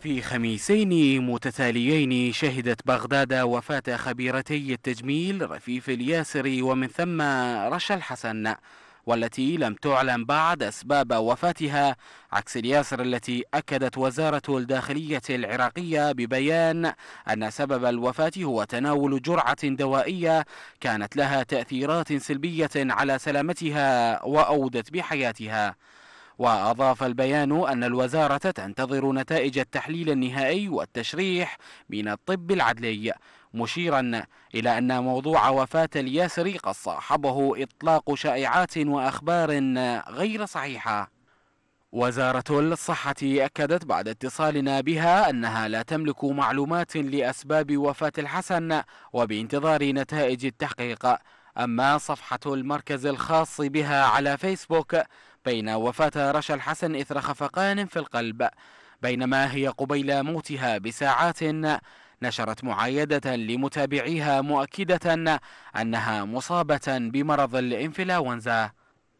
في خميسين متتاليين شهدت بغداد وفاة خبيرتي التجميل رفيف الياسري ومن ثم رشا الحسن والتي لم تعلم بعد أسباب وفاتها عكس الياسر التي أكدت وزارة الداخلية العراقية ببيان أن سبب الوفاة هو تناول جرعة دوائية كانت لها تأثيرات سلبية على سلامتها وأودت بحياتها وأضاف البيان أن الوزارة تنتظر نتائج التحليل النهائي والتشريح من الطب العدلي مشيرا إلى أن موضوع وفاة الياسري قد صاحبه إطلاق شائعات وأخبار غير صحيحة وزارة الصحة أكدت بعد اتصالنا بها أنها لا تملك معلومات لأسباب وفاة الحسن وبانتظار نتائج التحقيق أما صفحة المركز الخاص بها على فيسبوك بين وفاة رشا الحسن إثر خفقان في القلب بينما هي قبيل موتها بساعات نشرت معايدة لمتابعيها مؤكدة أنها مصابة بمرض الإنفلونزا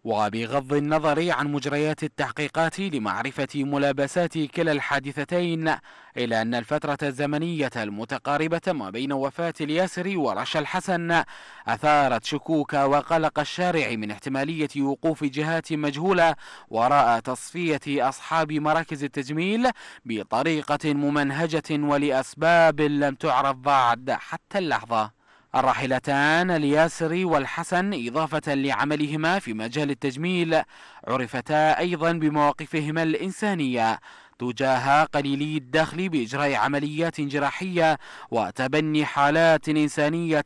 وبغض النظر عن مجريات التحقيقات لمعرفة ملابسات كلا الحادثتين إلا أن الفترة الزمنية المتقاربة ما بين وفاة الياسر ورشا الحسن أثارت شكوك وقلق الشارع من احتمالية وقوف جهات مجهولة وراء تصفية أصحاب مراكز التجميل بطريقة ممنهجة ولأسباب لم تعرف بعد حتى اللحظة الراحلتان الياسري والحسن إضافة لعملهما في مجال التجميل عرفتا أيضا بمواقفهما الإنسانية تجاه قليلي الدخل بإجراء عمليات جراحية وتبني حالات إنسانية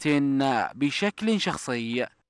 بشكل شخصي